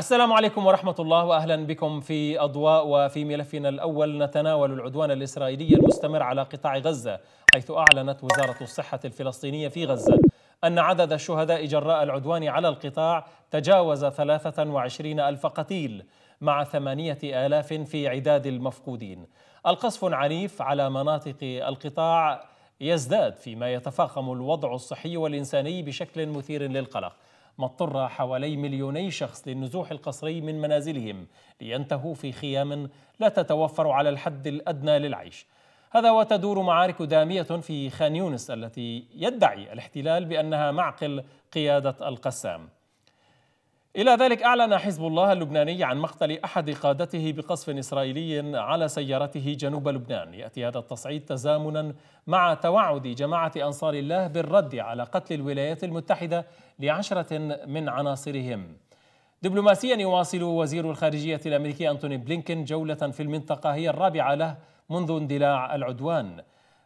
السلام عليكم ورحمة الله وأهلا بكم في أضواء وفي ملفنا الأول نتناول العدوان الإسرائيلي المستمر على قطاع غزة حيث أعلنت وزارة الصحة الفلسطينية في غزة أن عدد الشهداء جراء العدوان على القطاع تجاوز 23 ألف قتيل مع ثمانية آلاف في عداد المفقودين القصف عنيف على مناطق القطاع يزداد فيما يتفاقم الوضع الصحي والإنساني بشكل مثير للقلق ما اضطر حوالي مليوني شخص للنزوح القسري من منازلهم لينتهوا في خيام لا تتوفر على الحد الأدنى للعيش هذا وتدور معارك دامية في خان يونس التي يدعي الاحتلال بأنها معقل قيادة القسام إلى ذلك أعلن حزب الله اللبناني عن مقتل أحد قادته بقصف إسرائيلي على سيارته جنوب لبنان يأتي هذا التصعيد تزامنا مع توعد جماعة أنصار الله بالرد على قتل الولايات المتحدة لعشرة من عناصرهم دبلوماسيا يواصل وزير الخارجية الأمريكي أنتوني بلينكين جولة في المنطقة هي الرابعة له منذ اندلاع العدوان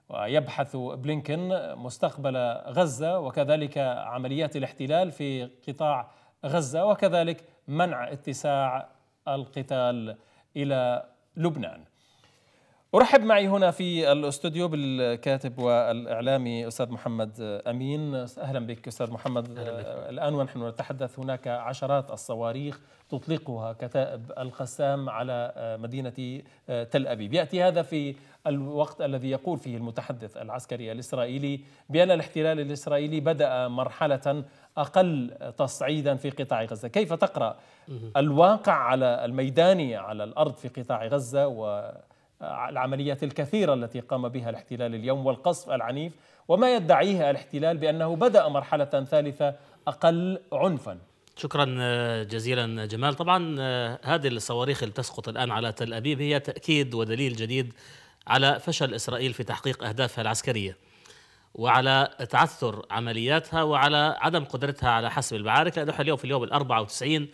ويبحث بلينكين مستقبل غزة وكذلك عمليات الاحتلال في قطاع غزه وكذلك منع اتساع القتال الى لبنان أرحب معي هنا في الاستوديو بالكاتب والإعلامي أستاذ محمد أمين أهلا بك أستاذ محمد أهلا بك. الآن ونحن نتحدث هناك عشرات الصواريخ تطلقها كتائب القسام على مدينة تل أبيب يأتي هذا في الوقت الذي يقول فيه المتحدث العسكري الإسرائيلي بأن الاحتلال الإسرائيلي بدأ مرحلة أقل تصعيدا في قطاع غزة كيف تقرأ الواقع على الميداني على الأرض في قطاع غزة و آه، العمليات الكثيرة التي قام بها الاحتلال اليوم والقصف العنيف وما يدعيه الاحتلال بأنه بدأ مرحلة ثالثة أقل عنفا شكرا آه، جزيلا جمال طبعا آه، هذه الصواريخ اللي تسقط الآن على تل أبيب هي تأكيد ودليل جديد على فشل إسرائيل في تحقيق أهدافها العسكرية وعلى تعثر عملياتها وعلى عدم قدرتها على حسم المعارك لأنه اليوم في اليوم الأربعة وتسعين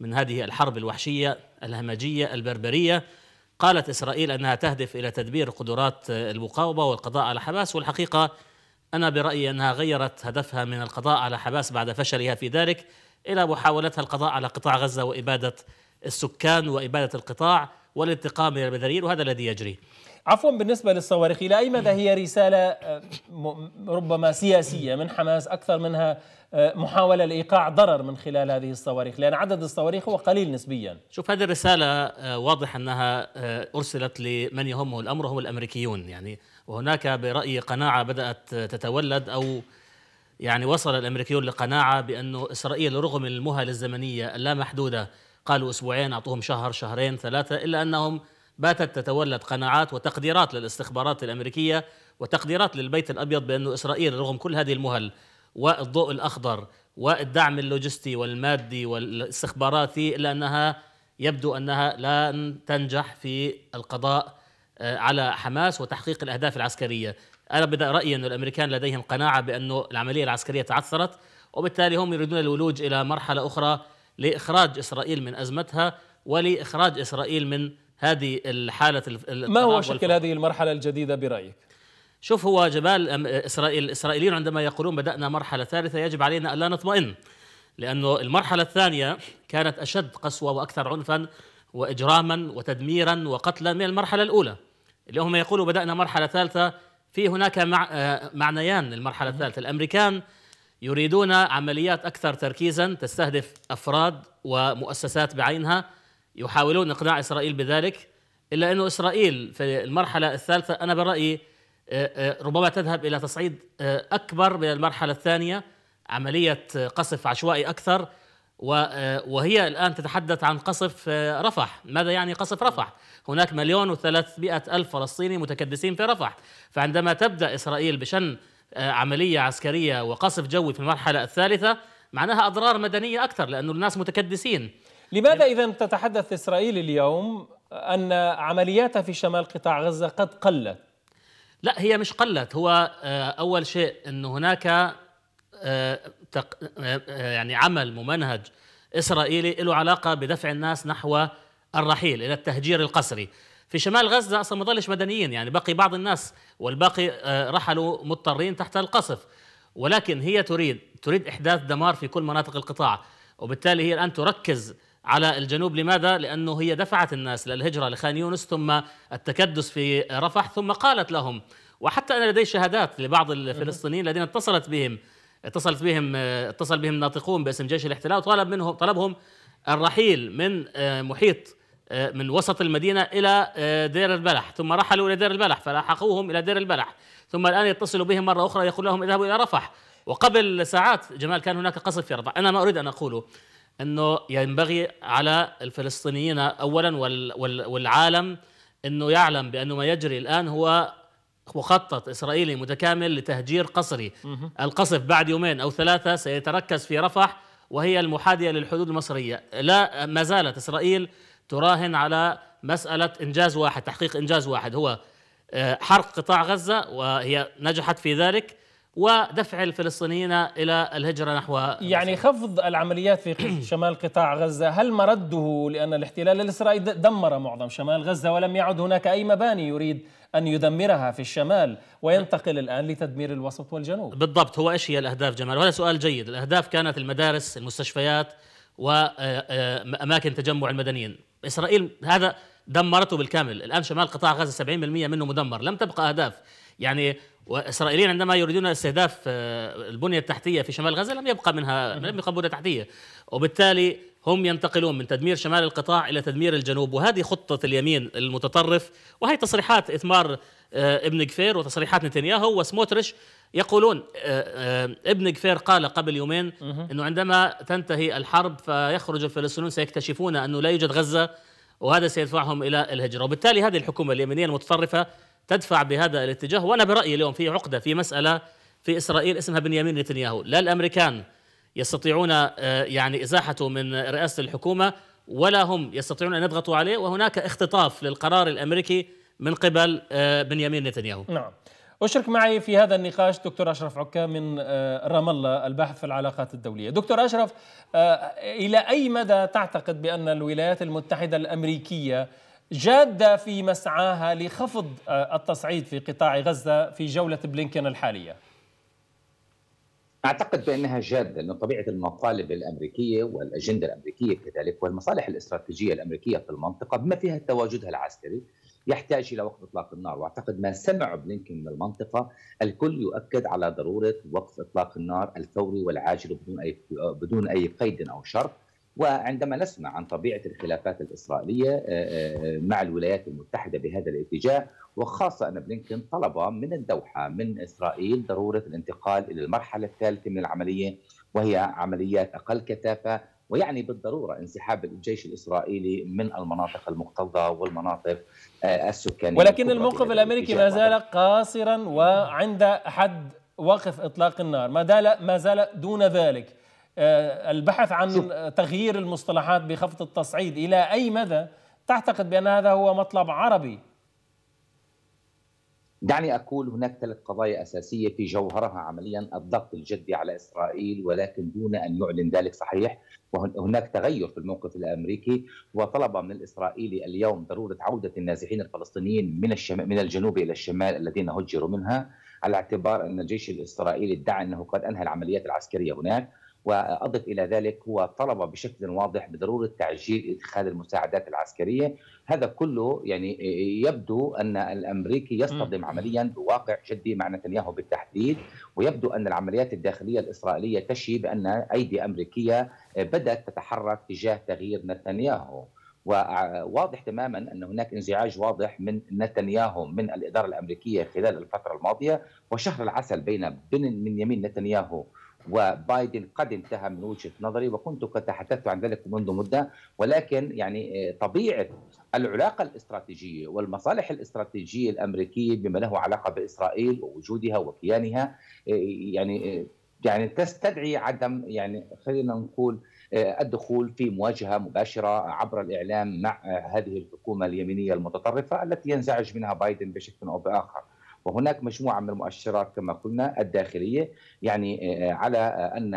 من هذه الحرب الوحشية الهمجية البربرية قالت إسرائيل أنها تهدف إلى تدبير قدرات المقاومة والقضاء على حماس والحقيقة أنا برأيي أنها غيرت هدفها من القضاء على حماس بعد فشلها في ذلك إلى محاولتها القضاء على قطاع غزة وإبادة السكان وإبادة القطاع والانتقام من المدنيين وهذا الذي يجري عفوا بالنسبة للصواريخ إلى أي مدى هي رسالة آه، ربما سياسية من حماس أكثر منها آه، محاولة لإيقاع ضرر من خلال هذه الصواريخ لأن عدد الصواريخ هو قليل نسبيا شوف هذه الرسالة آه، واضح أنها أرسلت لمن يهمه الأمر هم الأمريكيون يعني وهناك برأيي قناعة بدأت تتولد أو يعني وصل الأمريكيون لقناعة بأنه إسرائيل رغم المهل الزمنية اللامحدودة قالوا أسبوعين أعطوهم شهر شهرين ثلاثة إلا أنهم باتت تتولد قناعات وتقديرات للاستخبارات الامريكيه وتقديرات للبيت الابيض بانه اسرائيل رغم كل هذه المهل والضوء الاخضر والدعم اللوجستي والمادي والاستخباراتي الا انها يبدو انها لن تنجح في القضاء آه، على حماس وتحقيق الاهداف العسكريه. انا بدا رايي ان الامريكان لديهم قناعه بانه العمليه العسكريه تعثرت وبالتالي هم يريدون الولوج الى مرحله اخرى لاخراج اسرائيل من ازمتها ولاخراج اسرائيل من هذه الحالة ما هو شكل هذه المرحلة الجديدة برأيك؟ شوف هو جمال إسرائيل الإسرائيليين عندما يقولون بدأنا مرحلة ثالثة يجب علينا ألا نطمئن لأنه المرحلة الثانية كانت أشد قسوة وأكثر عنفا وإجراما وتدميرا وقتلا من المرحلة الأولى اليوم هم يقولوا بدأنا مرحلة ثالثة في هناك مع آه، معنيان للمرحلة الثالثة الأمريكان يريدون عمليات أكثر تركيزا تستهدف أفراد ومؤسسات بعينها يحاولون اقناع اسرائيل بذلك الا انه اسرائيل في المرحله الثالثه انا برايي آه، آه، ربما تذهب الى تصعيد آه، اكبر من المرحله الثانيه عمليه قصف عشوائي اكثر وهي الآن تتحدث عن قصف رفح ماذا يعني قصف رفح؟ هناك مليون وثلاثمائة ألف فلسطيني متكدسين في رفح فعندما تبدأ إسرائيل بشن عملية عسكرية وقصف جوي في المرحلة الثالثة معناها أضرار مدنية أكثر لأن الناس متكدسين لماذا إذا تتحدث إسرائيل اليوم أن عملياتها في شمال قطاع غزة قد قلت لا هي مش قلت هو آه، أول شيء أن هناك آه، آه، يعني عمل ممنهج إسرائيلي له علاقة بدفع الناس نحو الرحيل إلى التهجير القسري في شمال غزة أصلا ما ضلش مدنيين يعني بقي بعض الناس والباقي رحلوا مضطرين تحت القصف ولكن هي تريد تريد إحداث دمار في كل مناطق القطاع وبالتالي هي الآن تركز على الجنوب لماذا؟ لأنه هي دفعت الناس للهجرة لخان يونس ثم التكدس في رفح ثم قالت لهم وحتى أنا لدي شهادات لبعض الفلسطينيين الذين اتصلت بهم اتصلت بهم اتصل بهم ناطقون باسم جيش الاحتلال وطلب منهم طلبهم الرحيل من آه، محيط آه، من وسط المدينة إلى آه، دير البلح ثم رحلوا إلى دير البلح فلاحقوهم إلى دير البلح ثم الآن يتصلوا بهم مرة أخرى يقول لهم اذهبوا إلى رفح وقبل ساعات جمال كان هناك قصف في رفح أنا ما أريد أن أقوله انه ينبغي على الفلسطينيين اولا والعالم انه يعلم بانه ما يجري الان هو مخطط اسرائيلي متكامل لتهجير قسري القصف بعد يومين او ثلاثه سيتركز في رفح وهي المحاديه للحدود المصريه لا ما زالت اسرائيل تراهن على مساله انجاز واحد تحقيق انجاز واحد هو آه، حرق قطاع غزه وهي نجحت في ذلك ودفع الفلسطينيين الى الهجره نحو يعني خفض العمليات في شمال قطاع غزه هل مرده لان الاحتلال الاسرائيلي دمر معظم شمال غزه ولم يعد هناك اي مباني يريد ان يدمرها في الشمال وينتقل الان لتدمير الوسط والجنوب بالضبط هو ايش هي الاهداف جمال وهذا سؤال جيد الاهداف كانت المدارس المستشفيات واماكن آه، آه، تجمع المدنيين اسرائيل هذا دمرته بالكامل الان شمال قطاع غزه 70% منه مدمر لم تبقى اهداف يعني واسرائيليين عندما يريدون استهداف آه، البنيه التحتيه في شمال غزه لم يبقى منها لم يبقى بنيه تحتيه وبالتالي هم ينتقلون من تدمير شمال القطاع الى تدمير الجنوب وهذه خطه اليمين المتطرف وهي تصريحات اثمار آه، ابن جفير وتصريحات نتنياهو وسموتريش يقولون آه، ابن جفير قال قبل يومين انه عندما تنتهي الحرب فيخرج الفلسطينيون سيكتشفون انه لا يوجد غزه وهذا سيدفعهم الى الهجره وبالتالي هذه الحكومه اليمينيه المتطرفه تدفع بهذا الاتجاه وانا برايي اليوم في عقده في مساله في اسرائيل اسمها بنيامين نتنياهو لا الامريكان يستطيعون آه، يعني ازاحته من رئاسه الحكومه ولا هم يستطيعون ان يضغطوا عليه وهناك اختطاف للقرار الامريكي من قبل آه، بنيامين نتنياهو نعم أشرك معي في هذا النقاش دكتور أشرف عكا من آه، رام الله الباحث في العلاقات الدولية دكتور أشرف إلى أي مدى تعتقد بأن الولايات المتحدة الأمريكية جادة في مسعاها لخفض آه، التصعيد في قطاع غزة في جولة بلينكن الحالية؟ اعتقد بانها جاده لان طبيعه المطالب الامريكيه والاجنده الامريكيه كذلك والمصالح الاستراتيجيه الامريكيه في المنطقه بما فيها تواجدها العسكري يحتاج الى وقف اطلاق النار واعتقد ما سمع بلينكن من المنطقه الكل يؤكد على ضروره وقف اطلاق النار الفوري والعاجل بدون اي آه، بدون اي قيد او شرط وعندما نسمع عن طبيعه الخلافات الاسرائيليه آه، آه، مع الولايات المتحده بهذا الاتجاه وخاصه ان بلينكن طلب من الدوحه من اسرائيل ضروره الانتقال الى المرحله الثالثه من العمليه وهي عمليات اقل كثافه ويعني بالضروره انسحاب الجيش الاسرائيلي من المناطق المكتظه والمناطق آه، السكانيه ولكن الموقف الامريكي ما زال قاصرا وعند حد وقف اطلاق النار ما زال ما زال دون ذلك آه، البحث عن تغيير المصطلحات بخفض التصعيد إلى أي مدى تعتقد بأن هذا هو مطلب عربي دعني أقول هناك ثلاث قضايا أساسية في جوهرها عمليا الضغط الجدي على إسرائيل ولكن دون أن يعلن ذلك صحيح وهناك تغير في الموقف الأمريكي وطلب من الإسرائيلي اليوم ضرورة عودة النازحين الفلسطينيين من, الشمال من الجنوب إلى الشمال الذين هجروا منها على اعتبار أن الجيش الإسرائيلي ادعى أنه قد أنهى العمليات العسكرية هناك واضف الى ذلك هو طلب بشكل واضح بضروره تعجيل ادخال المساعدات العسكريه، هذا كله يعني يبدو ان الامريكي يصطدم عمليا بواقع جدي مع نتنياهو بالتحديد، ويبدو ان العمليات الداخليه الاسرائيليه تشي بان ايدي امريكيه بدات تتحرك تجاه تغيير نتنياهو. وواضح تماما ان هناك انزعاج واضح من نتنياهو من الاداره الامريكيه خلال الفتره الماضيه وشهر العسل بين من يمين نتنياهو وبايدن قد انتهى من وجهه نظري وكنت قد تحدثت عن ذلك منذ مده ولكن يعني آه، طبيعه العلاقه الاستراتيجيه والمصالح الاستراتيجيه الامريكيه بما له علاقه باسرائيل ووجودها وكيانها آه، يعني آه، يعني تستدعي عدم يعني خلينا نقول الدخول في مواجهه مباشره عبر الاعلام مع هذه الحكومه اليمينيه المتطرفه التي ينزعج منها بايدن بشكل او باخر. وهناك مجموعة من المؤشرات كما قلنا الداخلية يعني آه، آه، على آه، أن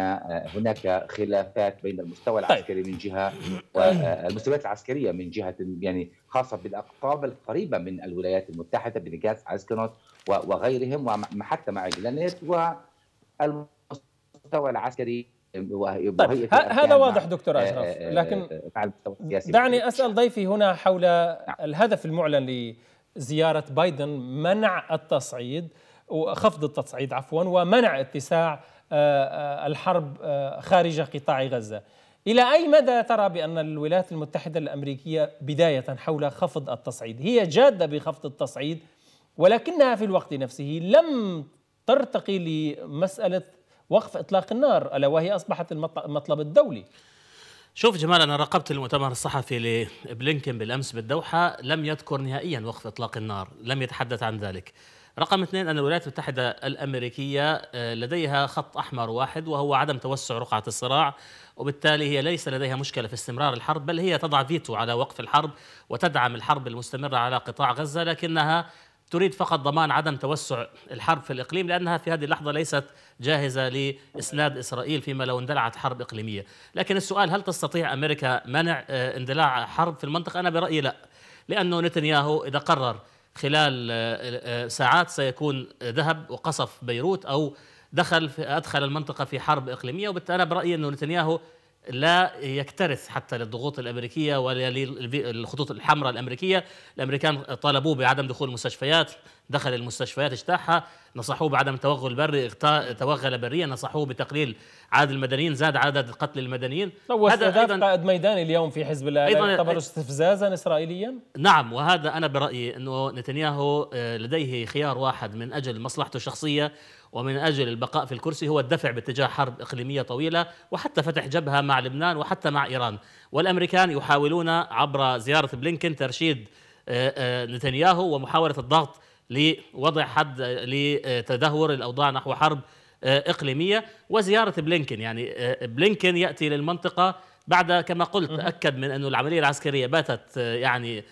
هناك خلافات بين المستوى طيب. العسكري من جهة طيب. والمستويات العسكرية من جهة يعني خاصة بالأقطاب القريبة من الولايات المتحدة بنيكاس عسكنوت وغيرهم وحتى مع جلانيت والمستوى العسكري طيب هذا واضح دكتور اشرف لكن دعني اسال ضيفي هنا حول نعم. الهدف المعلن زيارة بايدن منع التصعيد وخفض التصعيد عفوا ومنع اتساع آه، آه، الحرب آه، خارج قطاع غزة إلى أي مدى ترى بأن الولايات المتحدة الأمريكية بداية حول خفض التصعيد هي جادة بخفض التصعيد ولكنها في الوقت نفسه لم ترتقي لمسألة وقف إطلاق النار ألا وهي أصبحت المطلب الدولي شوف جمال انا راقبت المؤتمر الصحفي لبلينكن بالامس بالدوحه لم يذكر نهائيا وقف اطلاق النار، لم يتحدث عن ذلك. رقم اثنين ان الولايات المتحده الامريكيه آه، لديها خط احمر واحد وهو عدم توسع رقعه الصراع، وبالتالي هي ليس لديها مشكله في استمرار الحرب بل هي تضع فيتو على وقف الحرب وتدعم الحرب المستمره على قطاع غزه لكنها تريد فقط ضمان عدم توسع الحرب في الإقليم لأنها في هذه اللحظة ليست جاهزة لإسناد إسرائيل فيما لو اندلعت حرب إقليمية لكن السؤال هل تستطيع أمريكا منع آه، اندلاع حرب في المنطقة أنا برأيي لا لأنه نتنياهو إذا قرر خلال آه، آه، ساعات سيكون ذهب وقصف بيروت أو دخل أدخل المنطقة في حرب إقليمية وبالتالي أنا برأيي أنه نتنياهو لا يكترث حتى للضغوط الامريكيه وللخطوط للخطوط الحمراء الامريكيه، الامريكان طالبوه بعدم دخول المستشفيات، دخل المستشفيات اجتاحها، نصحوه بعدم التوغل البري، توغل بريا، نصحوه بتقليل عدد المدنيين، زاد عدد قتل المدنيين. هو أيضا... قائد ميداني اليوم في حزب الله، أيضا يعتبر استفزازا اسرائيليا؟ نعم وهذا انا برايي انه نتنياهو آه، لديه خيار واحد من اجل مصلحته الشخصيه ومن أجل البقاء في الكرسي هو الدفع باتجاه حرب إقليمية طويلة وحتى فتح جبهة مع لبنان وحتى مع إيران والأمريكان يحاولون عبر زيارة بلينكن ترشيد آه، آه، نتنياهو ومحاولة الضغط لوضع حد آه، لتدهور الأوضاع نحو حرب إقليمية وزيارة بلينكن يعني بلينكن يأتي للمنطقة بعد كما قلت أكد من أن العملية العسكرية باتت يعني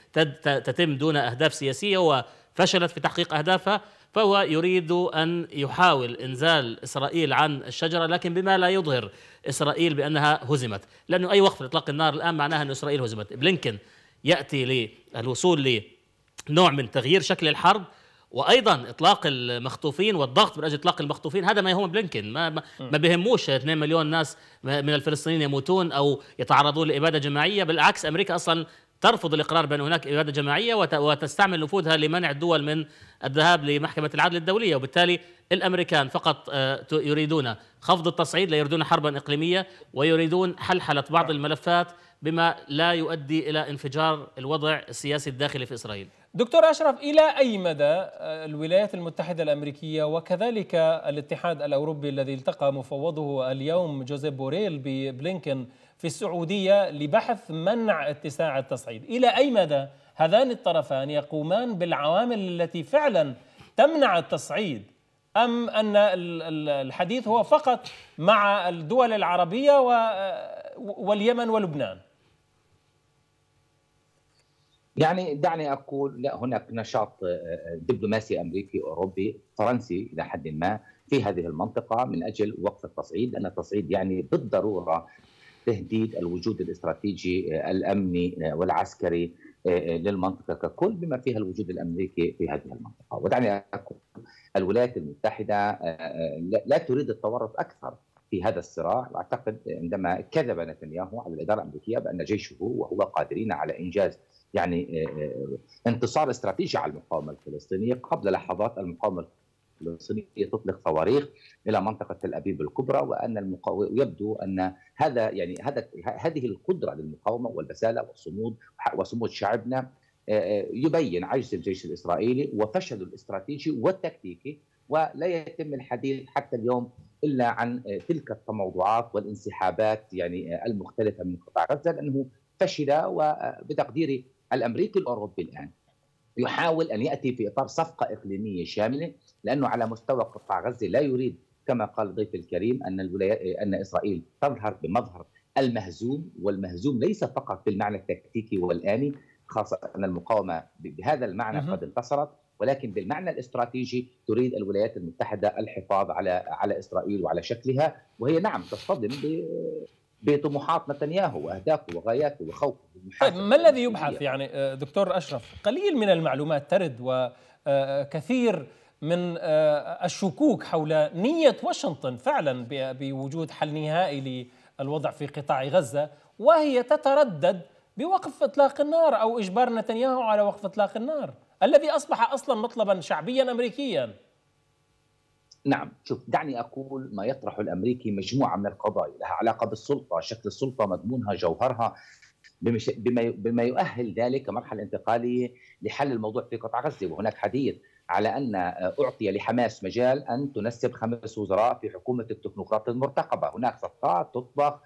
تتم دون أهداف سياسية وفشلت في تحقيق أهدافها فهو يريد أن يحاول إنزال إسرائيل عن الشجرة لكن بما لا يظهر إسرائيل بأنها هزمت لأنه أي وقف لإطلاق النار الآن معناها أن إسرائيل هزمت بلينكن يأتي للوصول لنوع من تغيير شكل الحرب وايضا اطلاق المخطوفين والضغط من اجل اطلاق المخطوفين هذا ما يهم بلينكن ما ما بهموش 2 مليون ناس من الفلسطينيين يموتون او يتعرضون لاباده جماعيه بالعكس امريكا اصلا ترفض الإقرار بأن هناك إرادة جماعية وتستعمل نفوذها لمنع الدول من الذهاب لمحكمة العدل الدولية وبالتالي الأمريكان فقط آه، يريدون خفض التصعيد لا يريدون حربا إقليمية ويريدون حلحلة بعض نعم. الملفات بما لا يؤدي إلى انفجار الوضع السياسي الداخلي في إسرائيل دكتور أشرف إلى أي مدى آه، الولايات المتحدة الأمريكية وكذلك الاتحاد الأوروبي الذي التقى مفوضه اليوم جوزيف بوريل ببلينكن في السعودية لبحث منع اتساع التصعيد إلى أي مدى هذان الطرفان يقومان بالعوامل التي فعلا تمنع التصعيد أم أن الحديث هو فقط مع الدول العربية واليمن ولبنان يعني دعني اقول لا هناك نشاط آه، آه، دبلوماسي امريكي اوروبي فرنسي الى حد ما في هذه المنطقه من اجل وقف التصعيد لان التصعيد يعني بالضروره تهديد الوجود الاستراتيجي آه، الامني آه، والعسكري آه، للمنطقه ككل بما فيها الوجود الامريكي في هذه المنطقه، ودعني اقول الولايات المتحده لا تريد التورط اكثر في هذا الصراع واعتقد عندما كذب نتنياهو على الاداره الامريكيه بان جيشه وهو قادرين على انجاز يعني انتصار استراتيجي على المقاومه الفلسطينيه قبل لحظات المقاومه الفلسطينية تطلق صواريخ إلى منطقة تل أبيب الكبرى وأن المقاو... يبدو أن هذا يعني هذا هذه القدرة للمقاومة والبسالة والصمود وصمود شعبنا يبين عجز الجيش الإسرائيلي وفشله الاستراتيجي والتكتيكي ولا يتم الحديث حتى اليوم الا عن تلك التموضعات والانسحابات يعني المختلفه من قطاع غزه لانه فشل وبتقديري الامريكي الاوروبي الان يحاول ان ياتي في اطار صفقه اقليميه شامله لانه على مستوى قطاع غزه لا يريد كما قال ضيف الكريم ان ان اسرائيل تظهر بمظهر المهزوم والمهزوم ليس فقط بالمعنى التكتيكي والآني خاصة أن المقاومة بهذا المعنى قد انتصرت ولكن بالمعنى الاستراتيجي تريد الولايات المتحدة الحفاظ على على إسرائيل وعلى شكلها وهي نعم تصطدم بطموحات نتنياهو واهدافه وغاياته وخوفه طيب ما الذي يبحث يعني آه، دكتور اشرف؟ قليل من المعلومات ترد وكثير آه، من آه، الشكوك حول نيه واشنطن فعلا بوجود حل نهائي للوضع في قطاع غزه وهي تتردد بوقف اطلاق النار او اجبار نتنياهو على وقف اطلاق النار الذي اصبح اصلا مطلبا شعبيا امريكيا نعم شوف دعني أقول ما يطرح الأمريكي مجموعة من القضايا لها علاقة بالسلطة شكل السلطة مضمونها جوهرها بما بما يؤهل ذلك مرحلة انتقالية لحل الموضوع في قطاع غزة وهناك حديث على أن أعطي لحماس مجال أن تنسب خمس وزراء في حكومة التكنوقراط المرتقبة هناك صفقات تطبخ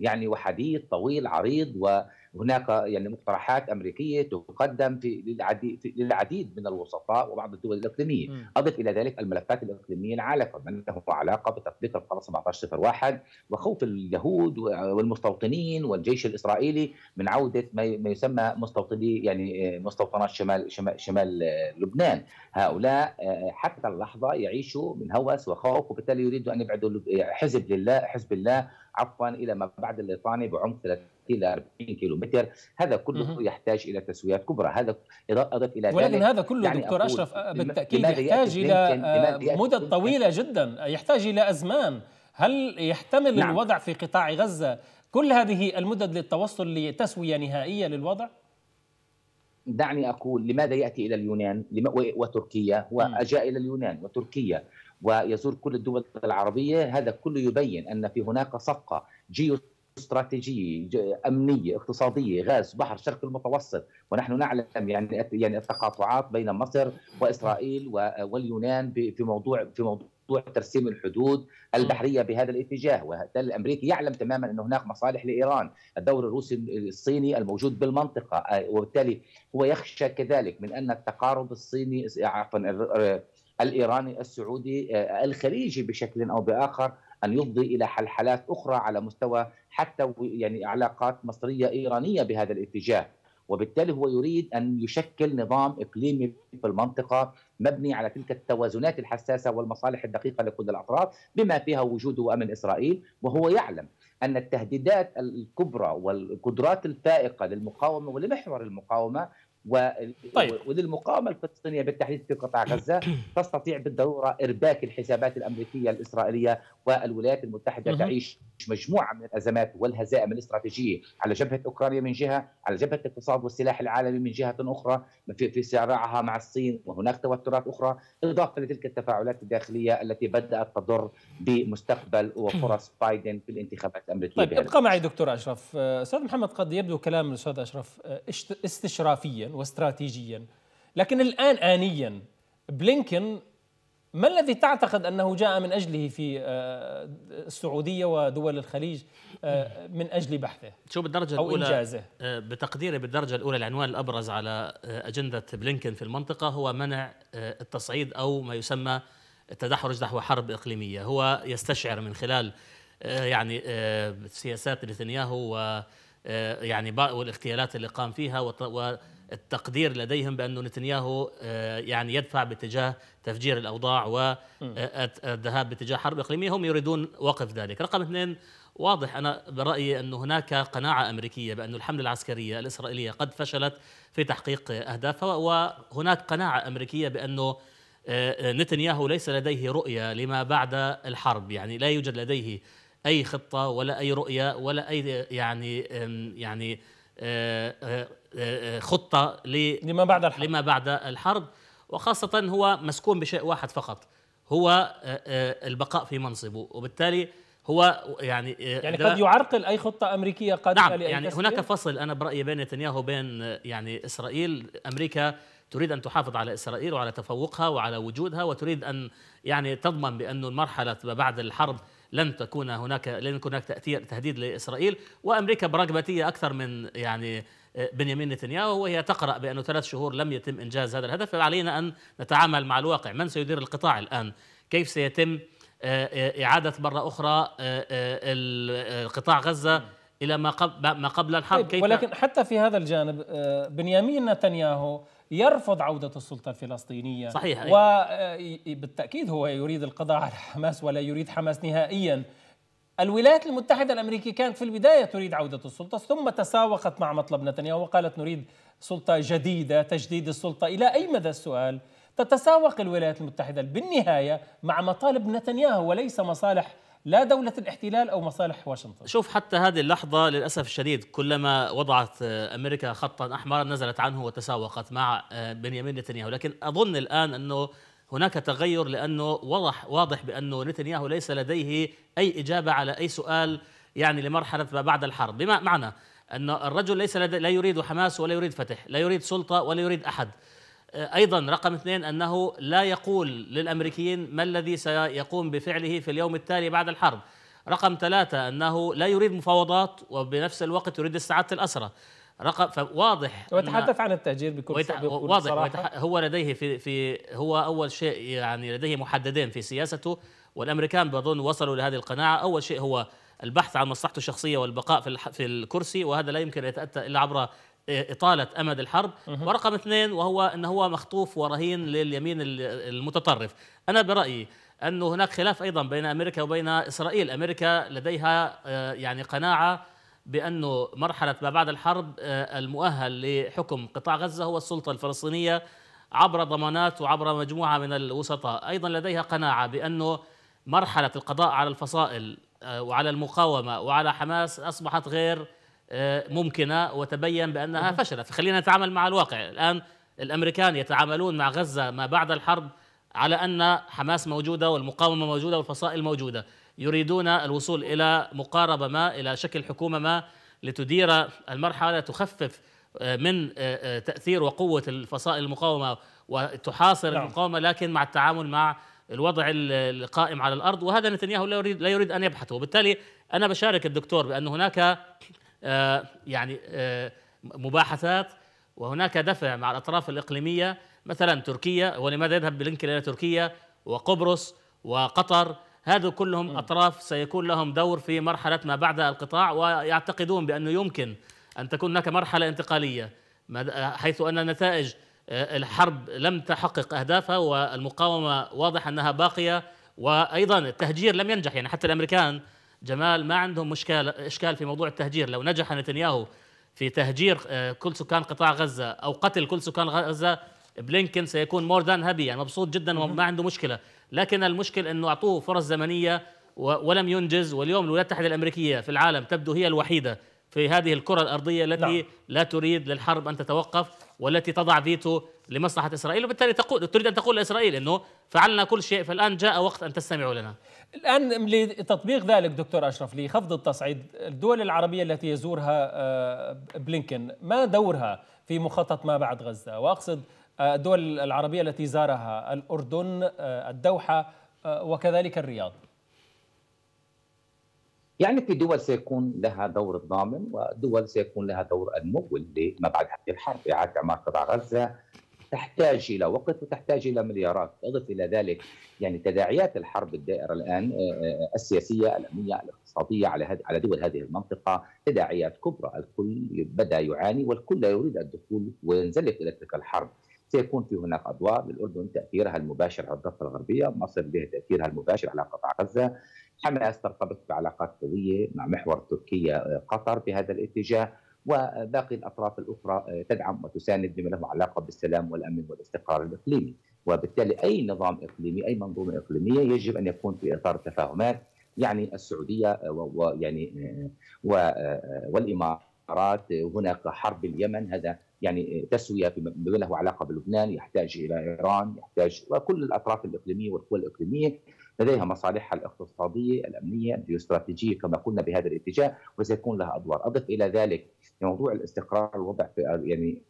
يعني وحديث طويل عريض و هناك يعني مقترحات امريكيه تقدم في للعديد, للعديد من الوسطاء وبعض الدول الاقليميه، م. اضف الى ذلك الملفات الاقليميه العالقه من له علاقه بتطبيق القرار 1701 وخوف اليهود والمستوطنين والجيش الاسرائيلي من عوده ما يسمى مستوطني يعني مستوطنات شمال شمال, شمال لبنان، هؤلاء آه، حتى اللحظه يعيشوا من هوس وخوف وبالتالي يريدوا ان يبعدوا حزب لله حزب الله عفوا الى ما بعد الليطاني بعمق 30 الى 40 كيلو متر هذا كله يحتاج الى تسويات كبرى هذا اضف الى ذلك ولكن هذا كله يعني دكتور اشرف آه، بالتاكيد يحتاج الى آه، مدد طويله جدا يحتاج الى ازمان هل يحتمل نعم. الوضع في قطاع غزه كل هذه المدد للتوصل لتسويه نهائيه للوضع؟ دعني اقول لماذا ياتي الى اليونان وتركيا واجا الى اليونان وتركيا ويزور كل الدول العربية هذا كله يبين أن في هناك صفقة جيو استراتيجيه امنيه اقتصاديه غاز بحر شرق المتوسط ونحن نعلم يعني يعني التقاطعات بين مصر واسرائيل واليونان في موضوع في موضوع ترسيم الحدود البحريه بهذا الاتجاه والدل الامريكي يعلم تماما ان هناك مصالح لايران الدور الروسي الصيني الموجود بالمنطقه آه، وبالتالي هو يخشى كذلك من ان التقارب الصيني عفوا الايراني السعودي آه، الخليجي بشكل او باخر ان يفضي الى حلحلات اخرى على مستوى حتى يعني علاقات مصريه ايرانيه بهذا الاتجاه وبالتالي هو يريد ان يشكل نظام اقليمي في المنطقه مبني على تلك التوازنات الحساسه والمصالح الدقيقه لكل الاطراف بما فيها وجود وامن اسرائيل وهو يعلم ان التهديدات الكبرى والقدرات الفائقه للمقاومه ولمحور المقاومه طيب. وللمقاومه الفلسطينيه بالتحديد في قطاع غزه تستطيع بالضروره ارباك الحسابات الامريكيه الاسرائيليه والولايات المتحده مه. تعيش مجموعه من الازمات والهزائم الاستراتيجيه على جبهه اوكرانيا من جهه، على جبهه الاقتصاد والسلاح العالمي من جهه اخرى في, في صراعها مع الصين وهناك توترات اخرى، اضافه لتلك التفاعلات الداخليه التي بدات تضر بمستقبل وفرص بايدن في الانتخابات الامريكيه. طيب ابقى معي دكتور اشرف، استاذ محمد قد يبدو كلام الاستاذ اشرف استشرافيا واستراتيجيا لكن الآن آنيا بلينكن ما الذي تعتقد أنه جاء من أجله في آه، السعودية ودول الخليج آه، من أجل بحثه شو بالدرجة أو الأولى إنجازه؟ آه، بتقديري بالدرجة الأولى العنوان الأبرز على أجندة بلينكن في المنطقة هو منع التصعيد أو ما يسمى التدحرج نحو حرب إقليمية هو يستشعر من خلال يعني سياسات نتنياهو و يعني والاغتيالات اللي قام فيها التقدير لديهم بأن نتنياهو آه، يعني يدفع باتجاه تفجير الأوضاع والذهاب آه، باتجاه حرب إقليمية هم يريدون وقف ذلك رقم اثنين واضح أنا برأيي أن هناك قناعة أمريكية بأن الحملة العسكرية الإسرائيلية قد فشلت في تحقيق أهدافها وهناك قناعة أمريكية بأنه آه، نتنياهو ليس لديه رؤية لما بعد الحرب يعني لا يوجد لديه أي خطة ولا أي رؤية ولا أي يعني يعني خطه لما بعد الحرب لما بعد الحرب وخاصه هو مسكون بشيء واحد فقط هو آه، آه، البقاء في منصبه وبالتالي هو يعني آه، يعني قد يعرقل اي خطه امريكيه قادمه نعم يعني هناك فصل انا برايي بين نتنياهو وبين يعني اسرائيل امريكا تريد ان تحافظ على اسرائيل وعلى تفوقها وعلى وجودها وتريد ان يعني تضمن بأن المرحله بعد الحرب لن تكون هناك لن يكون هناك تاثير تهديد لاسرائيل وامريكا برغبتيه اكثر من يعني بنيامين نتنياهو وهي تقرأ بأنه ثلاث شهور لم يتم إنجاز هذا الهدف فعلينا أن نتعامل مع الواقع من سيدير القطاع الآن كيف سيتم آه، آه، إعادة مرة أخرى آه، قطاع غزة إلى ما قبل, ما قبل الحرب طيب كيف ولكن حتى في هذا الجانب بنيامين نتنياهو يرفض عودة السلطة الفلسطينية صحيح وبالتأكيد أيوة. هو يريد القضاء على حماس ولا يريد حماس نهائياً الولايات المتحدة الأمريكية كانت في البداية تريد عودة السلطة ثم تساوقت مع مطلب نتنياهو وقالت نريد سلطة جديدة تجديد السلطة إلى أي مدى السؤال تتساوق الولايات المتحدة بالنهاية مع مطالب نتنياهو وليس مصالح لا دولة الاحتلال أو مصالح واشنطن شوف حتى هذه اللحظة للأسف الشديد كلما وضعت أمريكا خطا أحمر نزلت عنه وتساوقت مع آه، بنيامين نتنياهو لكن أظن الآن أنه هناك تغير لانه وضح واضح بانه نتنياهو ليس لديه اي اجابه على اي سؤال يعني لمرحله ما بعد الحرب بما معنى ان الرجل ليس لدي لا يريد حماس ولا يريد فتح لا يريد سلطه ولا يريد احد ايضا رقم اثنين انه لا يقول للامريكيين ما الذي سيقوم بفعله في اليوم التالي بعد الحرب رقم ثلاثة أنه لا يريد مفاوضات وبنفس الوقت يريد استعادة الأسرة رقم فواضح ويتحدث عن التهجير بكل ويتح... بكل واضح ويتح... هو لديه في في هو اول شيء يعني لديه محددين في سياسته والامريكان بظن وصلوا لهذه القناعه اول شيء هو البحث عن مصلحته الشخصيه والبقاء في الح... في الكرسي وهذا لا يمكن ان يتاتى الا عبر اطاله امد الحرب ورقم اثنين وهو ان هو مخطوف ورهين لليمين المتطرف انا برايي أن هناك خلاف أيضا بين أمريكا وبين إسرائيل أمريكا لديها آه، يعني قناعة بانه مرحله ما بعد الحرب آه، المؤهل لحكم قطاع غزه هو السلطه الفلسطينيه عبر ضمانات وعبر مجموعه من الوسطاء، ايضا لديها قناعه بانه مرحله القضاء على الفصائل آه، وعلى المقاومه وعلى حماس اصبحت غير آه، ممكنه وتبين بانها فشلت، فخلينا نتعامل مع الواقع، الان الامريكان يتعاملون مع غزه ما بعد الحرب على ان حماس موجوده والمقاومه موجوده والفصائل موجوده. يريدون الوصول إلى مقاربة ما إلى شكل حكومة ما لتدير المرحلة تخفف آه، من آه، آه، تأثير وقوة الفصائل المقاومة وتحاصر نعم. المقاومة لكن مع التعامل مع الوضع القائم على الأرض وهذا نتنياهو لا يريد, لا يريد أن يبحثه وبالتالي أنا بشارك الدكتور بأن هناك يعني مباحثات وهناك دفع مع الأطراف الإقليمية مثلا تركيا ولماذا يذهب بلينكن إلى تركيا وقبرص وقطر هذا كلهم م. أطراف سيكون لهم دور في مرحلة ما بعد القطاع ويعتقدون بأنه يمكن أن تكون هناك مرحلة انتقالية حيث أن نتائج آه، الحرب لم تحقق أهدافها والمقاومة واضح أنها باقية وأيضا التهجير لم ينجح يعني حتى الأمريكان جمال ما عندهم مشكلة إشكال في موضوع التهجير لو نجح نتنياهو في تهجير آه، كل سكان قطاع غزة أو قتل كل سكان غزة بلينكن سيكون مور ذان هابي يعني مبسوط جدا وما عنده مشكلة لكن المشكل انه اعطوه فرص زمنيه ولم ينجز واليوم الولايات المتحده الامريكيه في العالم تبدو هي الوحيده في هذه الكره الارضيه التي لا, نعم. لا تريد للحرب ان تتوقف والتي تضع فيتو لمصلحه اسرائيل وبالتالي تقول تريد ان تقول لاسرائيل انه فعلنا كل شيء فالان جاء وقت ان تستمعوا لنا. الان لتطبيق ذلك دكتور اشرف لخفض التصعيد الدول العربيه التي يزورها آه، بلينكن ما دورها في مخطط ما بعد غزه واقصد آه، الدول العربية التي زارها الأردن آه، الدوحة آه، وكذلك الرياض يعني في دول سيكون لها دور الضامن ودول سيكون لها دور الممول لما بعد هذه الحرب إعادة يعني إعمار قطاع غزة تحتاج إلى وقت وتحتاج إلى مليارات أضف إلى ذلك يعني تداعيات الحرب الدائرة الآن السياسية الأمنية الاقتصادية على على دول هذه المنطقة تداعيات كبرى الكل بدأ يعاني والكل لا يريد الدخول وينزلق إلى تلك الحرب سيكون في هناك أدوار للأردن تأثيرها المباشر على الضفة الغربية مصر لها تأثيرها المباشر على قطاع غزة حماس ترتبط بعلاقات قوية مع محور تركيا آه، قطر بهذا الاتجاه وباقي الأطراف الأخرى آه، تدعم وتساند بما له علاقة بالسلام والأمن والاستقرار الإقليمي وبالتالي أي نظام إقليمي أي منظومة إقليمية يجب أن يكون في إطار التفاهمات يعني السعودية آه، ويعني والإمارات الامارات هناك حرب اليمن هذا يعني تسويه بما له علاقه بلبنان يحتاج الى ايران يحتاج وكل الاطراف الاقليميه والقوى الاقليميه لديها مصالحها الاقتصاديه الامنيه الجيوستراتيجيه كما قلنا بهذا الاتجاه وسيكون لها ادوار اضف الى ذلك موضوع الاستقرار الوضع في يعني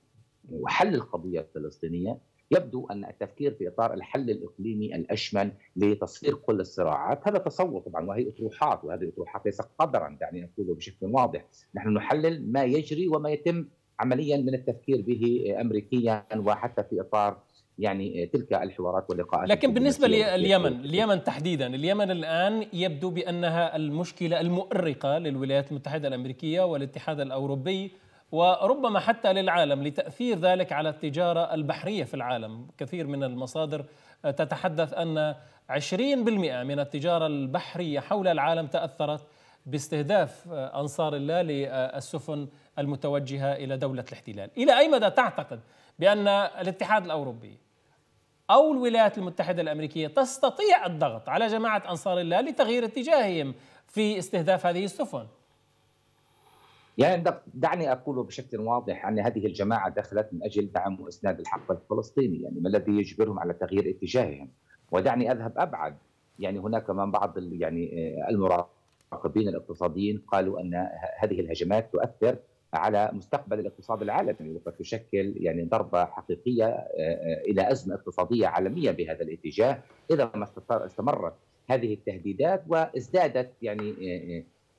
وحل القضيه الفلسطينيه يبدو ان التفكير في اطار الحل الاقليمي الاشمل لتصفير كل الصراعات، هذا تصور طبعا وهي اطروحات وهذه الاطروحات ليس قدرا دعني اقوله بشكل واضح، نحن نحلل ما يجري وما يتم عمليا من التفكير به امريكيا وحتى في اطار يعني تلك الحوارات واللقاءات لكن بالنسبة لليمن اليمن تحديدا اليمن الآن يبدو بأنها المشكلة المؤرقة للولايات المتحدة الأمريكية والاتحاد الأوروبي وربما حتى للعالم لتاثير ذلك على التجاره البحريه في العالم كثير من المصادر تتحدث ان 20% من التجاره البحريه حول العالم تاثرت باستهداف انصار الله للسفن المتوجهه الى دوله الاحتلال الى اي مدى تعتقد بان الاتحاد الاوروبي او الولايات المتحده الامريكيه تستطيع الضغط على جماعه انصار الله لتغيير اتجاههم في استهداف هذه السفن يعني دعني اقول بشكل واضح ان هذه الجماعه دخلت من اجل دعم واسناد الحق الفلسطيني، يعني ما الذي يجبرهم على تغيير اتجاههم؟ ودعني اذهب ابعد، يعني هناك من بعض يعني آه، المراقبين الاقتصاديين قالوا ان هذه الهجمات تؤثر على مستقبل الاقتصاد العالمي وتشكل يعني ضربه حقيقيه آه، آه، الى ازمه اقتصاديه عالميه بهذا الاتجاه اذا ما استمرت هذه التهديدات وازدادت يعني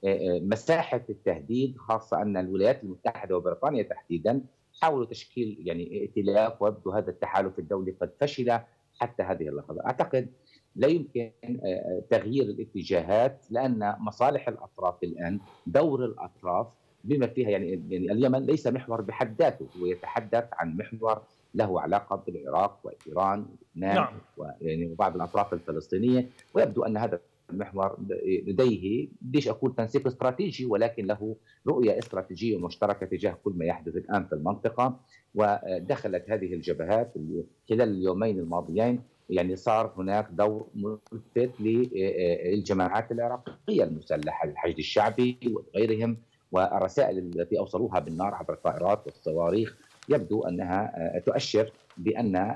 آه، آه، مساحه التهديد خاصه ان الولايات المتحده وبريطانيا تحديدا حاولوا تشكيل يعني ائتلاف ويبدو هذا التحالف الدولي قد فشل حتى هذه اللحظه، اعتقد لا يمكن آه، تغيير الاتجاهات لان مصالح الاطراف الان دور الاطراف بما فيها يعني،, يعني اليمن ليس محور بحد ذاته هو يتحدث عن محور له علاقه بالعراق وايران ولبنان نعم. ويعني وبعض الاطراف الفلسطينيه ويبدو ان هذا محور لديه بديش اقول تنسيق استراتيجي ولكن له رؤيه استراتيجيه مشتركه تجاه كل ما يحدث الان في المنطقه ودخلت هذه الجبهات خلال اليومين الماضيين يعني صار هناك دور ملفت للجماعات العراقيه المسلحه الحشد الشعبي وغيرهم والرسائل التي اوصلوها بالنار عبر الطائرات والصواريخ يبدو انها تؤشر بان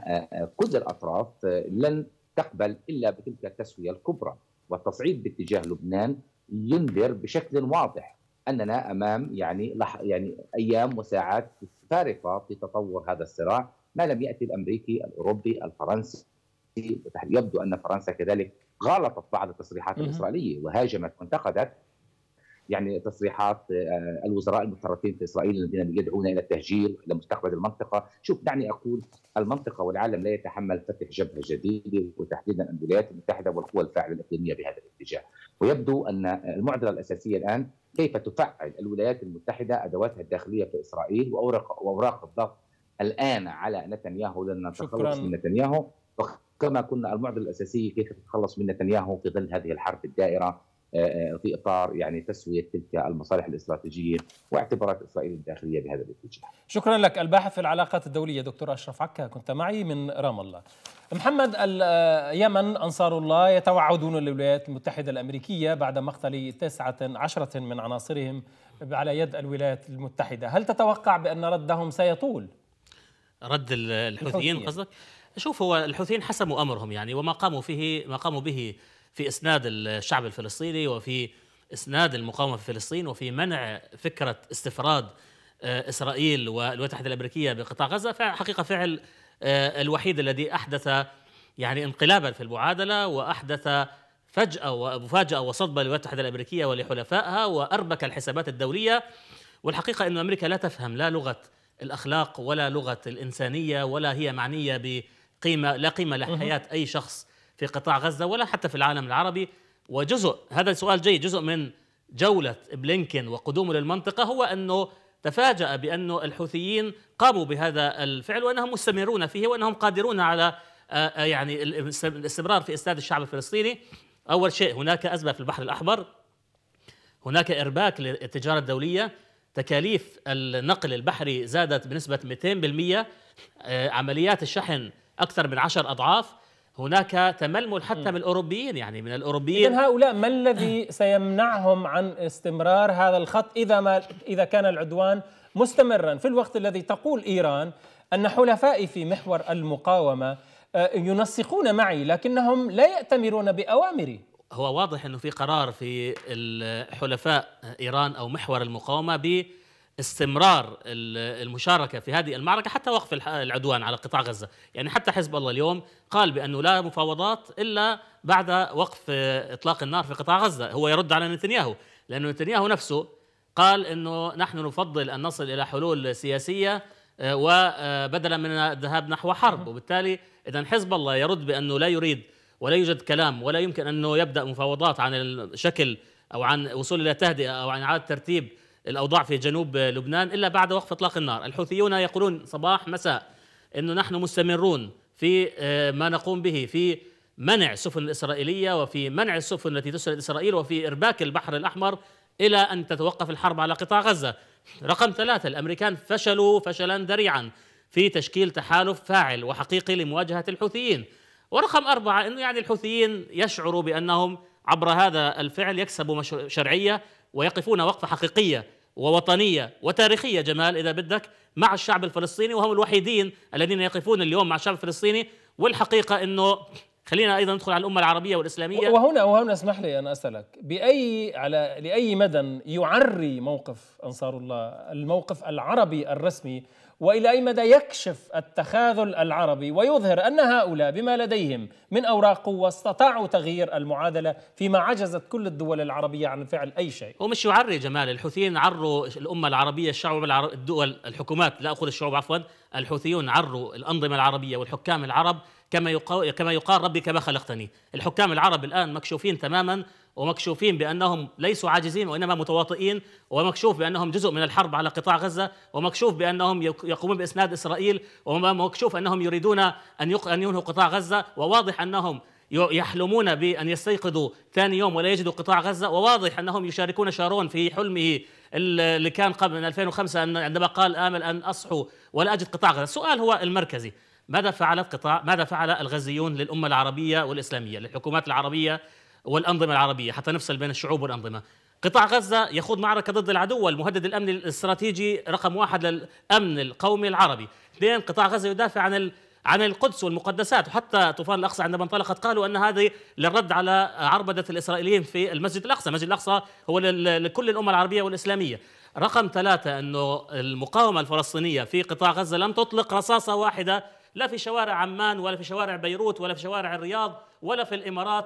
كل الاطراف لن تقبل الا بتلك التسويه الكبرى والتصعيد باتجاه لبنان ينذر بشكل واضح اننا امام يعني لح يعني ايام وساعات فارقه في تطور هذا الصراع ما لم ياتي الامريكي الاوروبي الفرنسي يبدو ان فرنسا كذلك غالطت بعض التصريحات الاسرائيليه وهاجمت وانتقدت يعني تصريحات آه، الوزراء المتطرفين في اسرائيل الذين يدعون الى التهجير الى مستقبل المنطقه، شوف دعني اقول المنطقه والعالم لا يتحمل فتح جبهه جديده وتحديدا الولايات المتحده والقوى الفاعله الاقليميه بهذا الاتجاه، ويبدو ان المعضله الاساسيه الان كيف تفعل الولايات المتحده ادواتها الداخليه في اسرائيل واوراق واوراق الضغط الان على نتنياهو لان نتخلص من نتنياهو كما كنا المعضله الاساسيه كيف تتخلص من نتنياهو في ظل هذه الحرب الدائره آه، آه، في اطار يعني تسويه تلك المصالح الاستراتيجيه واعتبارات اسرائيل الداخليه بهذا الاتجاه. شكرا لك الباحث في العلاقات الدوليه دكتور اشرف عكا كنت معي من رام الله. محمد اليمن آه، انصار الله يتوعدون الولايات المتحده الامريكيه بعد مقتل تسعه عشره من عناصرهم على يد الولايات المتحده، هل تتوقع بان ردهم سيطول؟ رد الحوثيين قصدك؟ شوف هو الحوثيين حسموا امرهم يعني وما قاموا فيه ما قاموا به في اسناد الشعب الفلسطيني وفي اسناد المقاومه في فلسطين وفي منع فكره استفراد آه، اسرائيل والولايات المتحده الامريكيه بقطاع غزه فحقيقه فعل آه، الوحيد الذي احدث يعني انقلابا في المعادله واحدث فجأة ومفاجأة وصدمة للولايات المتحدة الأمريكية ولحلفائها وأربك الحسابات الدولية والحقيقة أن أمريكا لا تفهم لا لغة الأخلاق ولا لغة الإنسانية ولا هي معنية بقيمة لا قيمة لحياة أي شخص في قطاع غزة ولا حتى في العالم العربي وجزء هذا السؤال جيد جزء من جولة بلينكن وقدومه للمنطقة هو أنه تفاجأ بأن الحوثيين قاموا بهذا الفعل وأنهم مستمرون فيه وأنهم قادرون على آه، آه، يعني الاستمرار في إسناد الشعب الفلسطيني أول شيء هناك أزمة في البحر الأحمر هناك إرباك للتجارة الدولية تكاليف النقل البحري زادت بنسبة 200% آه، عمليات الشحن أكثر من 10 أضعاف هناك تململ حتى من الأوروبيين يعني من الأوروبيين إذن هؤلاء ما الذي سيمنعهم عن استمرار هذا الخط إذا, ما إذا كان العدوان مستمرا في الوقت الذي تقول إيران أن حلفائي في محور المقاومة آه، ينسقون معي لكنهم لا يأتمرون بأوامري هو واضح أنه في قرار في الحلفاء إيران أو محور المقاومة ب استمرار المشاركه في هذه المعركه حتى وقف العدوان على قطاع غزه، يعني حتى حزب الله اليوم قال بانه لا مفاوضات الا بعد وقف اطلاق النار في قطاع غزه، هو يرد على نتنياهو، لانه نتنياهو نفسه قال انه نحن نفضل ان نصل الى حلول سياسيه آه، وبدلا من الذهاب نحو حرب، وبالتالي اذا حزب الله يرد بانه لا يريد ولا يوجد كلام ولا يمكن انه يبدا مفاوضات عن الشكل او عن وصول الى تهدئه او عن اعاده ترتيب الاوضاع في جنوب لبنان الا بعد وقف اطلاق النار، الحوثيون يقولون صباح مساء انه نحن مستمرون في آه، ما نقوم به في منع السفن الاسرائيليه وفي منع السفن التي تسرد اسرائيل وفي ارباك البحر الاحمر الى ان تتوقف الحرب على قطاع غزه. رقم ثلاثه الامريكان فشلوا فشلا ذريعا في تشكيل تحالف فاعل وحقيقي لمواجهه الحوثيين. ورقم أربعة أنه يعني الحوثيين يشعروا بأنهم عبر هذا الفعل يكسبوا شرعية ويقفون وقفة حقيقية ووطنية وتاريخية جمال إذا بدك مع الشعب الفلسطيني وهم الوحيدين الذين يقفون اليوم مع الشعب الفلسطيني والحقيقة أنه خلينا ايضا ندخل على الامه العربيه والاسلاميه وهنا وهنا اسمح لي ان اسالك باي على لاي مدى يعري موقف انصار الله الموقف العربي الرسمي والى اي مدى يكشف التخاذل العربي ويظهر ان هؤلاء بما لديهم من اوراق قوه استطاعوا تغيير المعادله فيما عجزت كل الدول العربيه عن فعل اي شيء. هو مش يعري جمال الحوثيين عروا الامه العربيه الشعوب العربي الدول الحكومات لا اقول الشعوب عفوا الحوثيون عروا الانظمه العربيه والحكام العرب كما يقال كما يقال ربي كما خلقتني، الحكام العرب الان مكشوفين تماما ومكشوفين بانهم ليسوا عاجزين وانما متواطئين ومكشوف بانهم جزء من الحرب على قطاع غزه ومكشوف بانهم يقومون باسناد اسرائيل ومكشوف انهم يريدون ان ان ينهوا قطاع غزه وواضح انهم يحلمون بأن يستيقظوا ثاني يوم ولا يجدوا قطاع غزة وواضح أنهم يشاركون شارون في حلمه اللي كان قبل من 2005 عندما قال آمل أن أصحو ولا أجد قطاع غزة السؤال هو المركزي ماذا فعلت قطاع ماذا فعل الغزيون للأمة العربية والإسلامية للحكومات العربية والأنظمة العربية حتى نفصل بين الشعوب والأنظمة قطاع غزة يخوض معركة ضد العدو المهدد الأمني الاستراتيجي رقم واحد للأمن القومي العربي اثنين قطاع غزة يدافع عن عن القدس والمقدسات وحتى طوفان الأقصى عندما انطلقت قالوا أن هذه للرد على عربدة الإسرائيليين في المسجد الأقصى المسجد الأقصى هو لكل الأمة العربية والإسلامية رقم ثلاثة أنه المقاومة الفلسطينية في قطاع غزة لم تطلق رصاصة واحدة لا في شوارع عمان ولا في شوارع بيروت ولا في شوارع الرياض ولا في الإمارات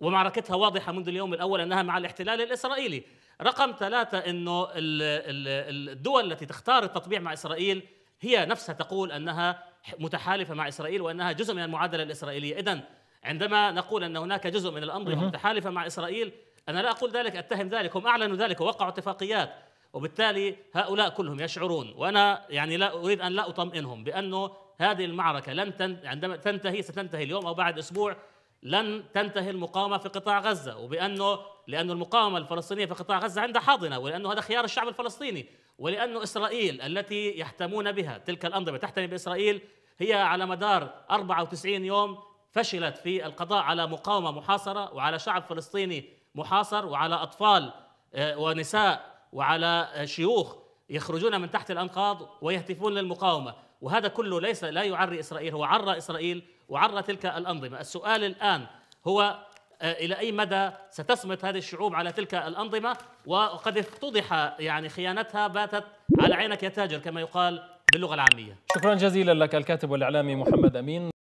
ومعركتها واضحة منذ اليوم الأول أنها مع الاحتلال الإسرائيلي رقم ثلاثة أنه الدول التي تختار التطبيع مع إسرائيل هي نفسها تقول أنها متحالفة مع إسرائيل وأنها جزء من المعادلة الإسرائيلية إذا عندما نقول أن هناك جزء من الأنظمة متحالفة مع إسرائيل أنا لا أقول ذلك أتهم ذلك هم أعلنوا ذلك ووقعوا اتفاقيات وبالتالي هؤلاء كلهم يشعرون وأنا يعني لا أريد أن لا أطمئنهم بأنه هذه المعركة لن تن... عندما تنتهي ستنتهي اليوم أو بعد أسبوع لن تنتهي المقاومه في قطاع غزه وبانه لانه المقاومه الفلسطينيه في قطاع غزه عندها حاضنه ولانه هذا خيار الشعب الفلسطيني ولانه اسرائيل التي يحتمون بها تلك الانظمه تحتمي باسرائيل هي على مدار 94 يوم فشلت في القضاء على مقاومه محاصره وعلى شعب فلسطيني محاصر وعلى اطفال آه، ونساء وعلى آه، شيوخ يخرجون من تحت الانقاض ويهتفون للمقاومه وهذا كله ليس لا يعري اسرائيل هو عرى اسرائيل وعرى تلك الأنظمة السؤال الآن هو آه، إلى أي مدى ستصمت هذه الشعوب على تلك الأنظمة وقد افتضح يعني خيانتها باتت على عينك يا تاجر كما يقال باللغة العامية شكرا جزيلا لك الكاتب والإعلامي محمد أمين